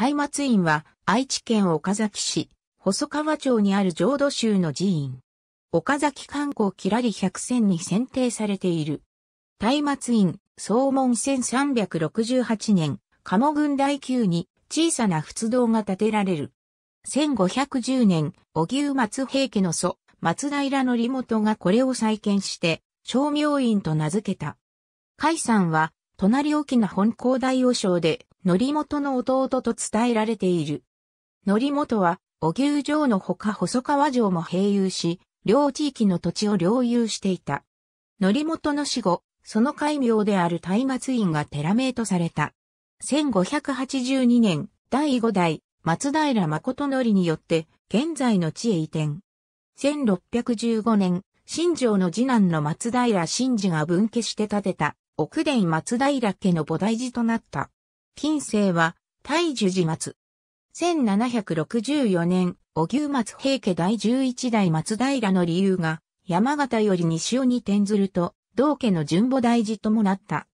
松末院は愛知県岡崎市、細川町にある浄土宗の寺院。岡崎観光きらり百選に選定されている。松末院、総門1368年、鴨群大宮に小さな仏堂が建てられる。1510年、荻生松平家の祖、松平則元がこれを再建して、商明院と名付けた。海山は、隣沖な本高大王尚で、則本の弟と伝えられている。則本は、お牛城のほか細川城も併有し、両地域の土地を領有していた。則本の死後、その戒名である大松院が寺名とされた。1582年、第5代、松平誠則によって、現在の地へ移転。1615年、新城の次男の松平新治が分家して建てた、奥殿松平家の菩提寺となった。近世は、大樹寺松。1764年、お牛松平家第11代松平の理由が、山形より西尾に転ずると、道家の順母大事ともなった。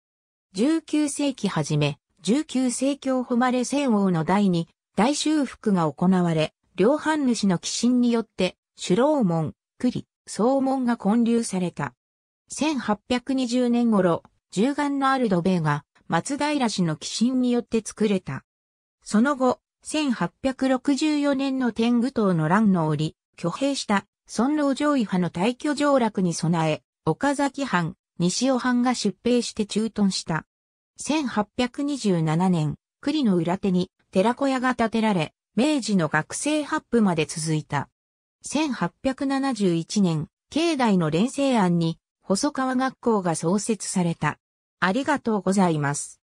19世紀初め、19世紀を誉れ仙王の代に、大修復が行われ、両藩主の寄進によって、首老門、栗、総門が建立された。1820年頃、銃眼のある土米が、松平氏の寄進によって作れた。その後、1864年の天狗党の乱の折、挙兵した尊老上位派の退去上落に備え、岡崎藩、西尾藩が出兵して駐屯した。1827年、栗の裏手に寺小屋が建てられ、明治の学生発布まで続いた。1871年、境内の連成案に細川学校が創設された。ありがとうございます。